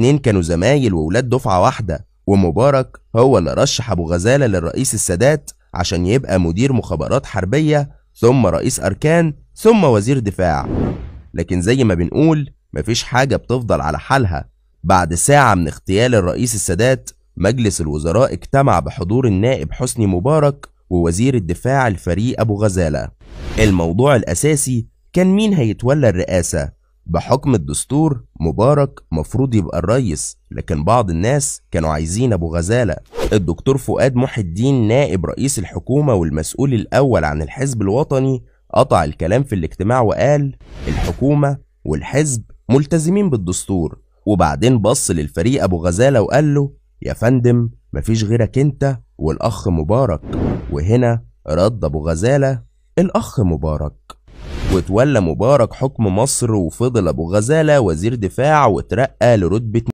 الاتنين كانوا زمايل وولاد دفعة واحدة ومبارك هو اللي رشح أبو غزالة للرئيس السادات عشان يبقى مدير مخابرات حربية ثم رئيس أركان ثم وزير دفاع لكن زي ما بنقول مفيش حاجة بتفضل على حالها بعد ساعة من اغتيال الرئيس السادات مجلس الوزراء اجتمع بحضور النائب حسني مبارك ووزير الدفاع الفريق أبو غزالة الموضوع الأساسي كان مين هيتولى الرئاسة بحكم الدستور مبارك مفروض يبقى الريس لكن بعض الناس كانوا عايزين ابو غزاله الدكتور فؤاد محي الدين نائب رئيس الحكومه والمسؤول الاول عن الحزب الوطني قطع الكلام في الاجتماع وقال الحكومه والحزب ملتزمين بالدستور وبعدين بص للفريق ابو غزاله وقال له يا فندم مفيش غيرك انت والاخ مبارك وهنا رد ابو غزاله الاخ مبارك وتولى مبارك حكم مصر وفضل أبو غزالة وزير دفاع وترقى لرتبة